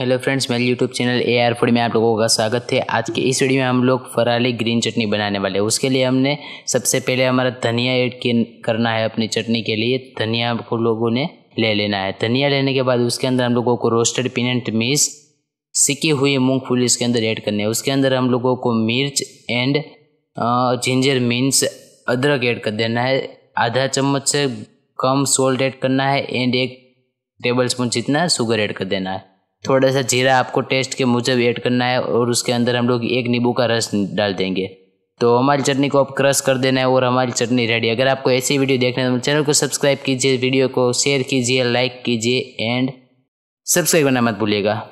hello friends मेरे YouTube channel A R food में आप लोगों का स्वागत है आज के इस वीडियो में हम लोग फराली ग्रीन चटनी बनाने वाले हैं उसके लिए हमने सबसे पहले हमारा धनिया ऐड करना है अपनी चटनी के लिए धनिया को लोगों ने ले लेना है धनिया लेने के बाद उसके अंदर हम लोगों को रोस्टेड पीनट मिर्च सिकी हुई मूँगफली इसके अंदर ऐड करनी है उसके अंदर हम लोगों को मिर्च एंड जिंजर मिन्स अदरक ऐड कर देना है आधा चम्मच से कम सोल्ट ऐड करना है एंड एक टेबल स्पून जितना शुगर ऐड कर देना है थोड़ा सा जीरा आपको टेस्ट के मुजब ऐड करना है और उसके अंदर हम लोग एक नींबू का रस डाल देंगे तो हमारी चटनी को आप क्रश कर देना है और हमारी चटनी रेडी अगर आपको ऐसी वीडियो देखना है तो चैनल को सब्सक्राइब कीजिए वीडियो को शेयर कीजिए लाइक कीजिए एंड सब्सक्राइब करना मत भूलिएगा